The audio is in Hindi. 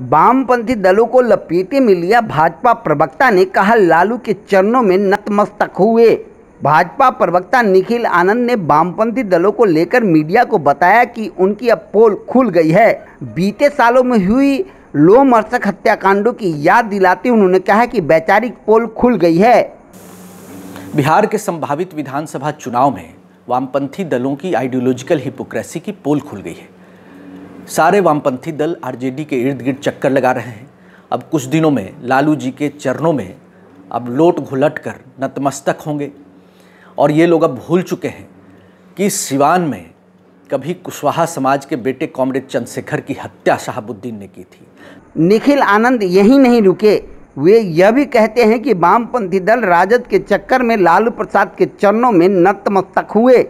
वामपंथी दलों को लपेटे में लिया भाजपा प्रवक्ता ने कहा लालू के चरणों में नतमस्तक हुए भाजपा प्रवक्ता निखिल आनंद ने वामपंथी दलों को लेकर मीडिया को बताया कि उनकी अब पोल खुल गई है बीते सालों में हुई लोमर्सक हत्याकांडों की याद दिलाते उन्होंने कहा कि वैचारिक पोल खुल गई है बिहार के संभावित विधानसभा चुनाव में वामपंथी दलों की आइडियोलॉजिकल हिपोक्रेसी की पोल खुल गई है सारे वामपंथी दल आरजेडी के इर्द गिर्द चक्कर लगा रहे हैं अब कुछ दिनों में लालू जी के चरणों में अब लोट घुलट कर नतमस्तक होंगे और ये लोग अब भूल चुके हैं कि सिवान में कभी कुशवाहा समाज के बेटे कॉमरेड चंद्रशेखर की हत्या शहाबुद्दीन ने की थी निखिल आनंद यही नहीं रुके वे यह भी कहते हैं कि वामपंथी दल राजद के चक्कर में लालू प्रसाद के चरणों में नतमस्तक हुए